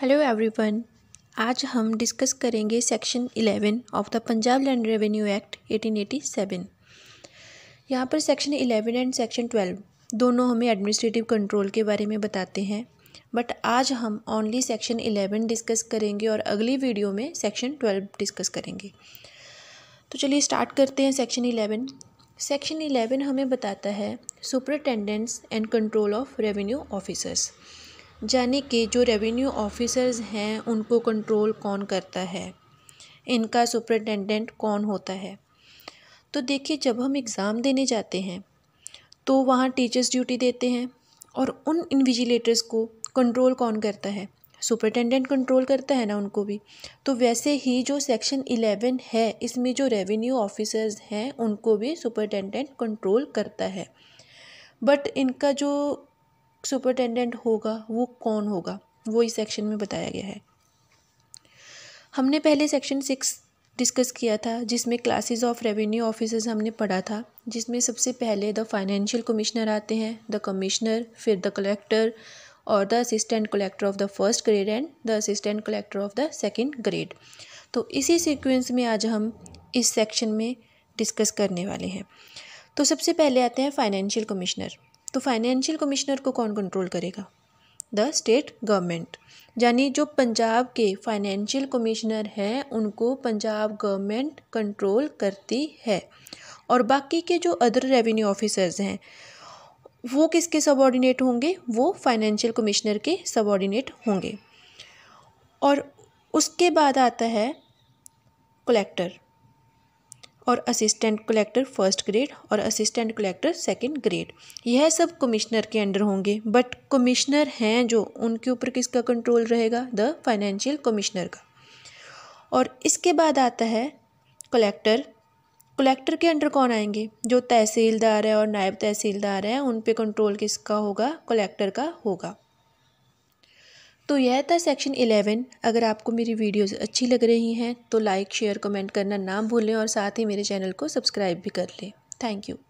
hello everyone आज हम discuss करेंगे section 11 of the Punjab land revenue act 1887 यहाँ पर सेक्शन 11 एंड सेक्शन 12 दोनों हमें एडमिनिस्ट्रेटिव कंट्रोल के बारे में बताते हैं बट आज हम ओनली सेक्शन 11 डिस्कस करेंगे और अगली वीडियो में सेक्शन 12 डिस्कस करेंगे तो चलिए स्टार्ट करते हैं सेक्शन इलेवन सेक्शन इलेवन हमें बताता है superintendence and control of revenue officers यानी कि जो रेवेन्यू ऑफिसर्स हैं उनको कंट्रोल कौन करता है इनका सुपरिटेंडेंट कौन होता है तो देखिए जब हम एग्ज़ाम देने जाते हैं तो वहाँ टीचर्स ड्यूटी देते हैं और उन इन्विजिलेटर्स को कंट्रोल कौन करता है सुपरिटेंडेंट कंट्रोल करता है ना उनको भी तो वैसे ही जो सेक्शन इलेवन है इसमें जो रेवेन्यू ऑफिसर्स हैं उनको भी सुपरटेंडेंट कंट्रोल करता है बट इनका जो सुपरटेंडेंट होगा वो कौन होगा वो इस सेक्शन में बताया गया है हमने पहले सेक्शन सिक्स डिस्कस किया था जिसमें क्लासेस ऑफ रेवेन्यू ऑफिसर्स हमने पढ़ा था जिसमें सबसे पहले द फाइनेंशियल कमिश्नर आते हैं द कमिश्नर फिर द कलेक्टर और the assistant collector of the first grade and the assistant collector of the second grade तो इसी सिक्वेंस में आज हम इस सेक्शन में डिस्कस करने वाले हैं तो सबसे पहले आते हैं फाइनेंशियल कमिश्नर तो फाइनेंशियल कमिश्नर को कौन कंट्रोल करेगा द स्टेट गवर्नमेंट यानी जो पंजाब के फाइनेंशियल कमिश्नर हैं उनको पंजाब गवर्नमेंट कंट्रोल करती है और बाकी के जो अदर रेवेन्यू ऑफिसर्स हैं वो किसके सबॉर्डिनेट होंगे वो फाइनेंशियल कमिश्नर के सबॉर्डिनेट होंगे और उसके बाद आता है कलेक्टर और असिस्टेंट कलेक्टर फर्स्ट ग्रेड और असिस्टेंट कलेक्टर सेकंड ग्रेड यह सब कमिश्नर के अंडर होंगे बट कमिश्नर हैं जो उनके ऊपर किसका कंट्रोल रहेगा द फाइनेंशियल कमिश्नर का और इसके बाद आता है कलेक्टर कलेक्टर के अंडर कौन आएंगे जो तहसीलदार है और नायब तहसीलदार है उन पर कंट्रोल किसका होगा कलेक्टर का होगा तो यह था सेक्शन 11 अगर आपको मेरी वीडियोस अच्छी लग रही हैं तो लाइक शेयर कमेंट करना ना भूलें और साथ ही मेरे चैनल को सब्सक्राइब भी कर लें थैंक यू